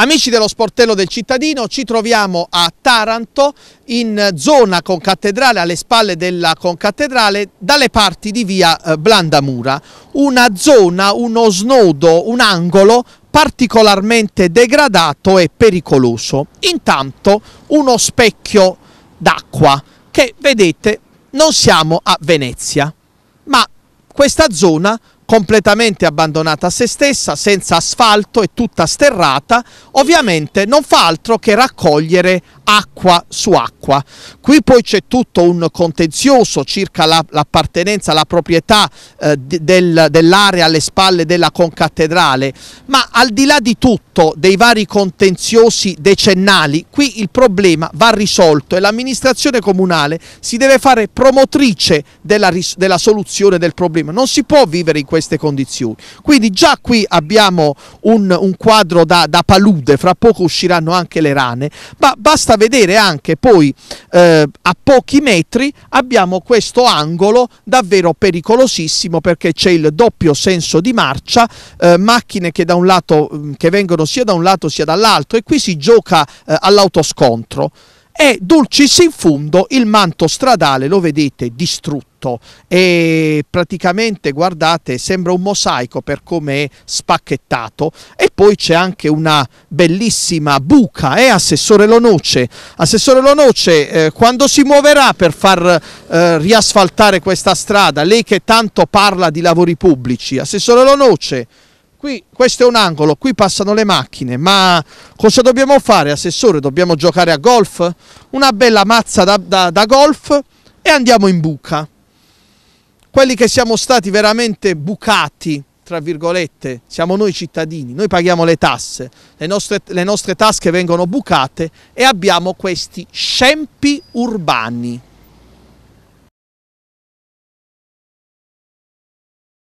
Amici dello sportello del cittadino, ci troviamo a Taranto in eh, zona concattedrale, alle spalle della concattedrale, dalle parti di via eh, Blandamura. Una zona, uno snodo, un angolo particolarmente degradato e pericoloso. Intanto uno specchio d'acqua che vedete non siamo a Venezia, ma questa zona completamente abbandonata a se stessa, senza asfalto e tutta sterrata, ovviamente non fa altro che raccogliere acqua su acqua. Qui poi c'è tutto un contenzioso circa l'appartenenza, la, la proprietà eh, del, dell'area alle spalle della concattedrale, ma al di là di tutto dei vari contenziosi decennali, qui il problema va risolto e l'amministrazione comunale si deve fare promotrice della, della soluzione del problema. Non si può vivere in questo queste condizioni. Quindi già qui abbiamo un, un quadro da, da, palude, fra poco usciranno anche le rane, ma basta vedere anche poi eh, a pochi metri abbiamo questo angolo davvero pericolosissimo perché c'è il doppio senso di marcia, eh, macchine che, da un lato, mm, che vengono sia da un lato sia dall'altro e qui si gioca eh, all'autoscontro e dulcis in fundo il manto stradale lo vedete distrutto e praticamente guardate sembra un mosaico per come è spacchettato e poi c'è anche una bellissima buca e eh, assessore Lonoce assessore Lonoce eh, quando si muoverà per far eh, riasfaltare questa strada lei che tanto parla di lavori pubblici assessore Lonoce Qui, questo è un angolo, qui passano le macchine, ma cosa dobbiamo fare assessore? Dobbiamo giocare a golf? Una bella mazza da, da, da golf e andiamo in buca. Quelli che siamo stati veramente bucati, tra virgolette, siamo noi cittadini, noi paghiamo le tasse, le nostre, le nostre tasche vengono bucate e abbiamo questi scempi urbani.